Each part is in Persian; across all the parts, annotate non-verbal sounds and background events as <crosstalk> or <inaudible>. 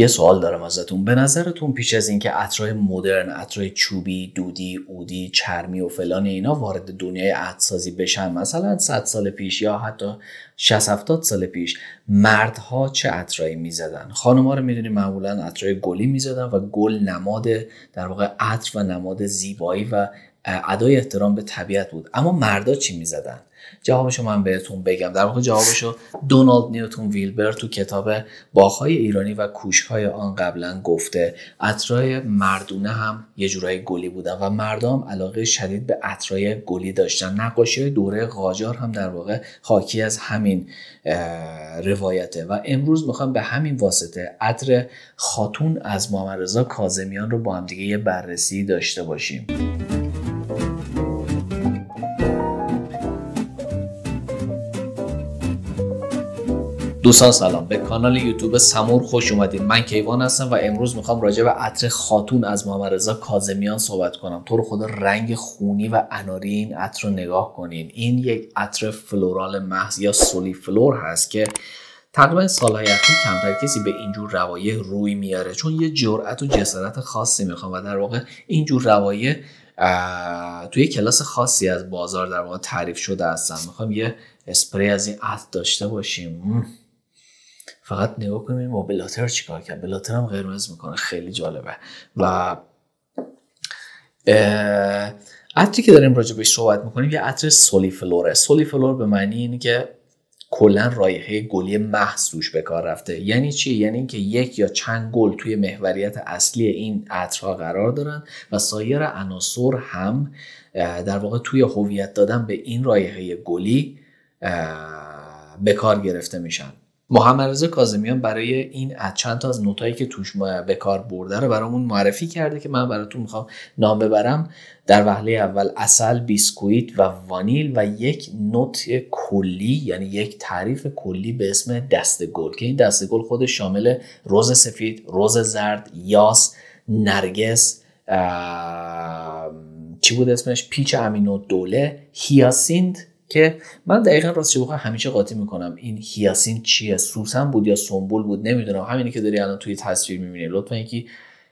یه سوال دارم ازتون به نظرتون پیش از اینکه عطرهای مدرن عطرهای چوبی دودی اودی چرمی و فلان اینا وارد دنیای عطرسازی بشن مثلا 100 سال پیش یا حتی 60 70 سال پیش مردها چه عطرهایی میزدن ها رو میدونیم معمولا عطرهای گلی میزدن و گل نماد در واقع عطر و نماد زیبایی و ادای احترام به طبیعت بود اما مردها چی میزدن جوابشو من بهتون بگم در واقع جوابشو دونالد نیوتون ویلبر تو کتاب باخهای ایرانی و کوشهای آن قبلا گفته اطرای مردونه هم یه جورای گلی بودن و مردم علاقه شدید به اطرای گلی داشتن نقاشی دوره قاجار هم در واقع حاکی از همین روایته و امروز میخوام به همین واسطه عطر خاتون از محمد کازمیان رو با هم دیگه یه بررسی داشته باشیم دوستان سلام به کانال یوتیوب سمور خوش اومدین من کیوان هستم و امروز میخوام راجع به عطر خاتون از محمد رضا کاظمیان صحبت کنم تو خود رنگ خونی و اناری این عطر رو نگاه کنین این یک عطر فلورال محض یا سولی فلور هست که تقریبا سالهای اخیر کمتر کسی به اینجور روایه روی میاره چون یه جرأت و جسارت خاصی میخوام و در واقع اینجور روایه توی کلاس خاصی از بازار در واقع تعریف شده هستن میخوام یه اسپری از این عطر داشته باشیم فقط نگاه کنیم با بلاتر چیکار کرد بلاتر هم قرمز میکنه خیلی جالبه و عطری که داریم راجع بهش صحبت میکنیم یه عطر سولی فلور به معنی اینه که کلا رایحه گلی محسوش به کار رفته یعنی چی یعنی اینکه یک یا چند گل توی محوریت اصلی این عطرها قرار دارن و سایر عناصر هم در واقع توی هویت دادن به این رایحه گلی به کار گرفته میشن محمد رضا کاظمیان برای این از چند تا از نوتایی که توش به کار برده رو برامون معرفی کرده که من براتون میخوام نام ببرم در وهله اول اصل بیسکویت و وانیل و یک نوت کلی یعنی یک تعریف کلی به اسم دست گل که این دست گل خود شامل روز سفید، روز زرد، یاس، نرگس، چی بود اسمش؟ پیچ امینو دوله، هیاسیند که من دقیقا راست بخوام همیشه قاطی میکنم این هیاسین چیه سوسن بود یا سنبول بود نمیدونم همینی که داری الان توی تصویر میبینی لطفا یکی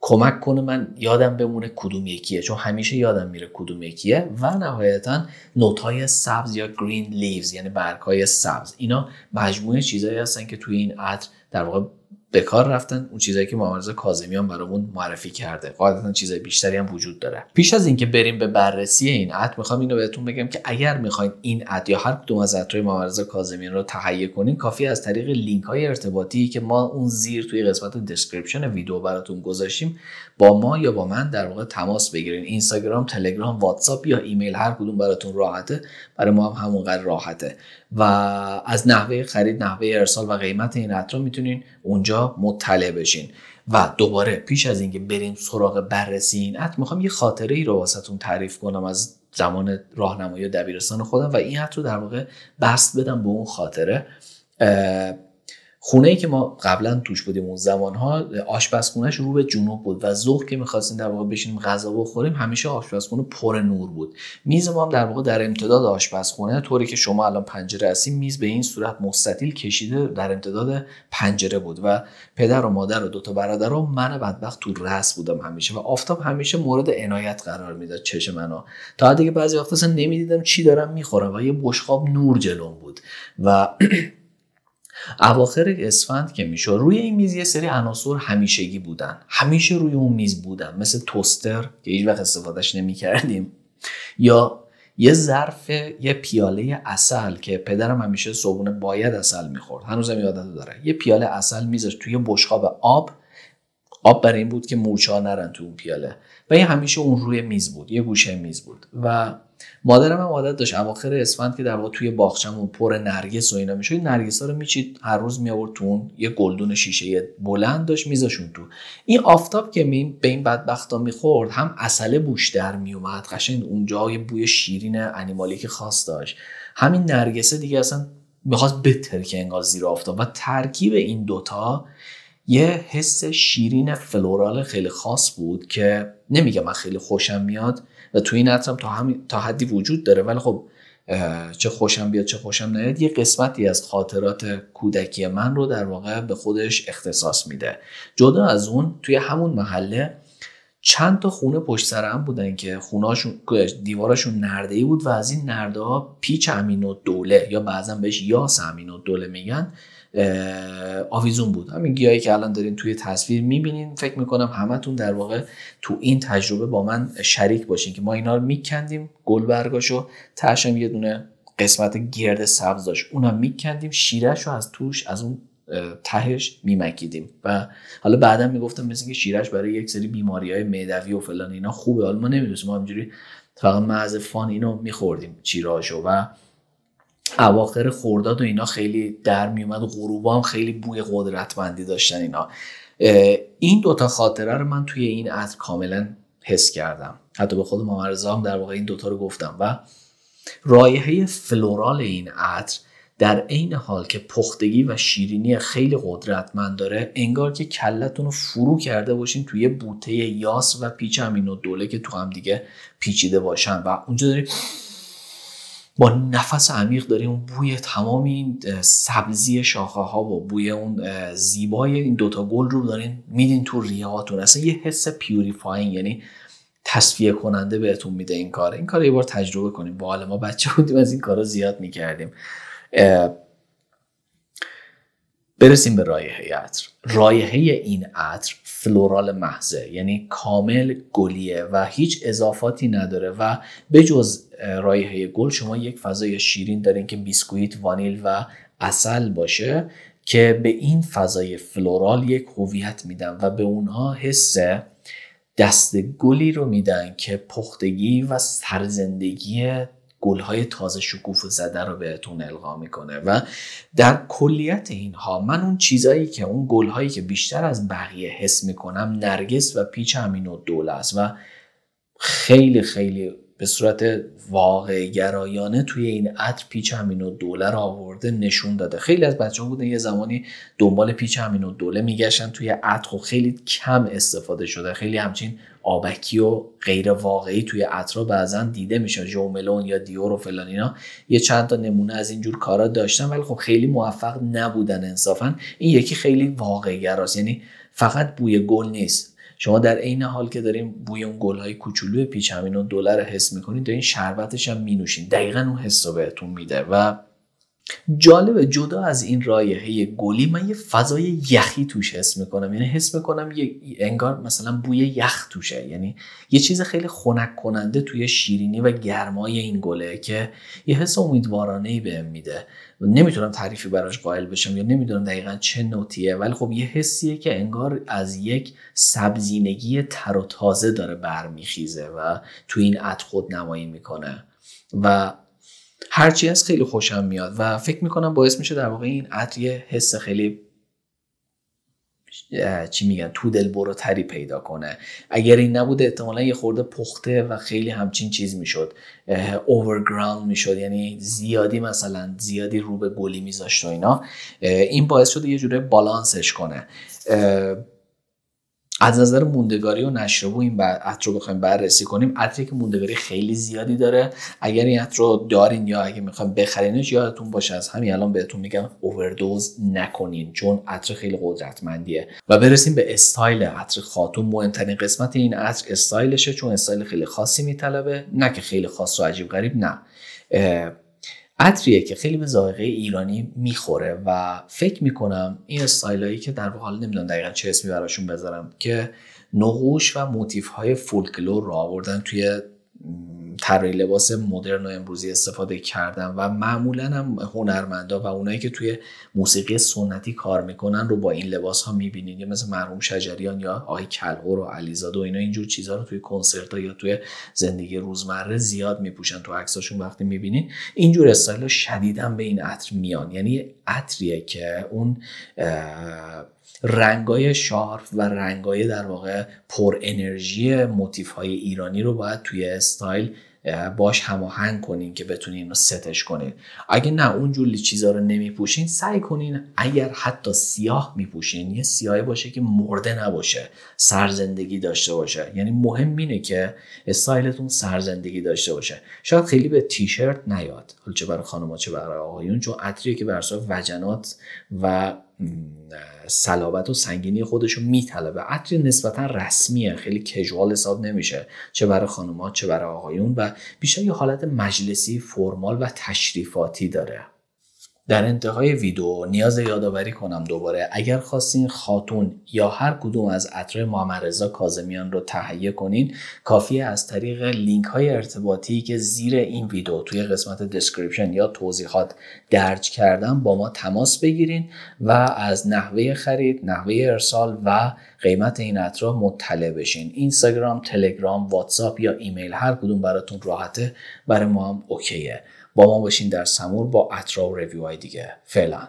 کمک کنه من یادم بمونه کدوم یکیه چون همیشه یادم میره کدوم یکیه و نهایتا نوتای سبز یا گرین لیوز یعنی برگ های سبز اینا مجموعه چیزایی هستن که توی این عطر در واقع به کار رفتن اون چیزایی که معارض کاظمیان برامون معرفی کرده قاعدتا چیزای بیشتری هم وجود داره پیش از اینکه بریم به بررسی این عد میخوام اینو بهتون بگم که اگر میخواین این عد یا هر کدوم از عطرهای معارض کازمیان رو تهیه کنین کافی از طریق لینک های ارتباطی که ما اون زیر توی قسمت دسکریپشن ویدیو براتون گذاشتیم با ما یا با من در واقع تماس بگیرین اینستاگرام تلگرام واتساپ یا ایمیل هر کدوم براتون راحته برای ما هم همونقدر راحته و از نحوه خرید نحوه ارسال و قیمت این عطر میتونین اونجا مطلع بشین و دوباره پیش از اینکه بریم سراغ بررسی این عطر میخوام یه خاطره ای رو واسهتون تعریف کنم از زمان راهنمایی دبیرستان خودم و این عطر رو در واقع بست بدم به اون خاطره خونه ای که ما قبلا توش بودیم اون زمان ها آشپزخونهش رو به جنوب بود و ظهر که میخواستیم در واقع بشینیم غذا بخوریم همیشه آشپزخونه پر نور بود میز ما هم در واقع در امتداد آشپزخونه طوری که شما الان پنجره هستیم میز به این صورت مستطیل کشیده در امتداد پنجره بود و پدر و مادر و دو تا برادر و من بدبخت تو رس بودم همیشه و آفتاب همیشه مورد عنایت قرار میداد چش منو تا دیگه بعضی وقتا نمیدیدم چی دارم میخورم و یه بشقاب نور جلوم بود و <clears throat> اواخر اسفند که میشه روی این میز یه سری عناصر همیشگی بودن همیشه روی اون میز بودن مثل توستر که هیچ وقت استفادهش نمیکردیم یا یه ظرف یه پیاله اصل که پدرم همیشه صبحونه باید اصل میخورد هنوزم یادت داره یه پیاله اصل میذاش توی بشقاب آب آب برای این بود که ها نرن تو اون پیاله و این همیشه اون روی میز بود یه گوشه میز بود و مادرم هم عادت داشت اواخر اسفند که در واقع توی باغچمون پر نرگس و اینا میشد نرگسا رو میچید هر روز می آورد تو اون یه گلدون شیشه بلند داشت میذاشون تو این آفتاب که می به این بدبختا میخورد هم اصل بوش در میومد قشنگ اونجا یه بوی شیرین انیمالی که خاص داشت همین نرگسه دیگه اصلا میخواست بترکه انگار زیر آفتاب و ترکیب این دوتا یه حس شیرین فلورال خیلی خاص بود که نمیگه من خیلی خوشم میاد و تو این عطرم تا, هم... تا حدی وجود داره ولی خب چه خوشم بیاد چه خوشم نیاد یه قسمتی از خاطرات کودکی من رو در واقع به خودش اختصاص میده جدا از اون توی همون محله چند تا خونه پشت سر هم بودن که خوناشون دیوارشون نرده ای بود و از این نرده ها پیچ امین و دوله یا بعضا بهش یاس امین و دوله میگن آویزون بود همین گیاهی که الان دارین توی تصویر میبینین فکر میکنم همتون در واقع تو این تجربه با من شریک باشین که ما اینا رو میکندیم گل برگاشو تهشم یه دونه قسمت گرد سبز داشت اونم میکندیم شیرش رو از توش از اون تهش میمکیدیم و حالا بعدا میگفتم مثل که شیرش برای یک سری بیماری های معدوی و فلان اینا خوبه حالا ما نمیدونستیم ما همجوری فقط معز فان اینو میخوردیم چیراشو و اواخر خورداد و اینا خیلی در میومد و هم خیلی بوی قدرتمندی داشتن اینا این دوتا خاطره رو من توی این عطر کاملا حس کردم حتی به خود مامرزا هم در واقع این دوتا رو گفتم و رایحه فلورال این عطر در عین حال که پختگی و شیرینی خیلی قدرتمند داره انگار که کلتون رو فرو کرده باشین توی بوته یاس و پیچ و دوله که تو هم دیگه پیچیده باشن و اونجا دارید با نفس عمیق داریم اون بوی تمام این سبزی شاخه ها و بوی اون زیبای این دوتا گل رو دارین میدین تو ریهاتون اصلا یه حس پیوریفاین یعنی تصفیه کننده بهتون میده این کار این کار یه بار تجربه کنیم با ما بچه بودیم از این کارا زیاد میکردیم برسیم به رایحه عطر رایحه این عطر فلورال محضه یعنی کامل گلیه و هیچ اضافاتی نداره و بجز رایحه گل شما یک فضای شیرین دارین که بیسکویت وانیل و اصل باشه که به این فضای فلورال یک هویت میدن و به اونها حس دست گلی رو میدن که پختگی و سرزندگی گلهای تازه شکوف زده رو بهتون القا میکنه و در کلیت اینها من اون چیزایی که اون گلهایی که بیشتر از بقیه حس میکنم نرگس و پیچ همین و دوله است و خیلی خیلی به صورت واقع گرایانه توی این عطر پیچ همین و دوله را آورده نشون داده خیلی از بچه ها بودن یه زمانی دنبال پیچ همین و دوله میگشن توی عطر و خب خیلی کم استفاده شده خیلی همچین آبکی و غیر واقعی توی عطرا بعضا دیده میشه جوملون یا دیور و فلان اینا یه چند تا نمونه از اینجور کارا داشتن ولی خب خیلی موفق نبودن انصافا این یکی خیلی واقعی یعنی فقط بوی گل نیست شما در عین حال که دارین بوی اون های کوچولو پیچ همین دلار رو حس میکنین دارین شربتش هم مینوشین دقیقا اون حس رو بهتون میده و جالبه جدا از این رایحه گلی من یه فضای یخی توش حس میکنم یعنی حس میکنم یه انگار مثلا بوی یخ توشه یعنی یه چیز خیلی خنک کننده توی شیرینی و گرمای این گله که یه حس امیدوارانه ای بهم میده نمیتونم تعریفی براش قائل بشم یا نمیدونم دقیقا چه نوتیه ولی خب یه حسیه که انگار از یک سبزینگی تر و تازه داره برمیخیزه و تو این عطر خود نمایی میکنه و هرچی از خیلی خوشم میاد و فکر میکنم باعث میشه در واقع این عطر یه حس خیلی چی میگن تو دل برو تری پیدا کنه اگر این نبود احتمالا یه خورده پخته و خیلی همچین چیز میشد اوورگراوند میشد یعنی زیادی مثلا زیادی رو به گلی میذاشت و اینا این باعث شده یه جوره بالانسش کنه از نظر موندگاری و و این عطر رو بخوایم بررسی کنیم عطری که موندگاری خیلی زیادی داره اگر این عطر رو دارین یا اگه میخوایم بخرینش یادتون باشه از همین الان بهتون میگم اووردوز نکنین چون عطر خیلی قدرتمندیه و برسیم به استایل عطر خاتون مهمترین قسمت این عطر استایلشه چون استایل خیلی خاصی میطلبه نه که خیلی خاص و عجیب غریب نه عطریه که خیلی به ذائقه ایرانی میخوره و فکر میکنم این استایلایی که در حال نمیدونم دقیقا چه اسمی براشون بذارم که نقوش و موتیف های فولکلور رو آوردن توی طراحی لباس مدرن و امروزی استفاده کردن و معمولا هم هنرمندا و اونایی که توی موسیقی سنتی کار میکنن رو با این لباس ها میبینید یا مثل مرحوم شجریان یا آقای کلهور و علیزاده و اینا اینجور چیزها رو توی کنسرت ها یا توی زندگی روزمره زیاد میپوشن تو عکساشون وقتی میبینین اینجور استایل شدیدا به این عطر میان یعنی عطریه که اون رنگای شارف و رنگای در واقع پر انرژی موتیف های ایرانی رو باید توی استایل باش هماهنگ کنین که بتونین رو ستش کنین اگه نه اونجور چیزا رو نمیپوشین سعی کنین اگر حتی سیاه میپوشین یه سیاهی باشه که مرده نباشه سرزندگی داشته باشه یعنی مهم اینه که استایلتون سرزندگی داشته باشه شاید خیلی به تیشرت نیاد حالا چه برای خانم‌ها چه برای آقایون چون عطریه که برسا وجنات و سلابت و سنگینی خودشو میطلبه عطر نسبتا رسمیه خیلی کژوال حساب نمیشه چه برای خانمها چه برای آقایون و بیشتر یه حالت مجلسی فرمال و تشریفاتی داره در انتهای ویدیو نیاز یادآوری کنم دوباره اگر خواستین خاتون یا هر کدوم از عطر محمد رضا کاظمیان رو تهیه کنین کافیه از طریق لینک های ارتباطی که زیر این ویدیو توی قسمت دسکریپشن یا توضیحات درج کردم با ما تماس بگیرین و از نحوه خرید، نحوه ارسال و قیمت این عطر مطلع بشین. اینستاگرام، تلگرام، واتساپ یا ایمیل هر کدوم براتون راحته برای ما هم اوکیه. با ما باشین در سمور با اطراف و دیگه فعلا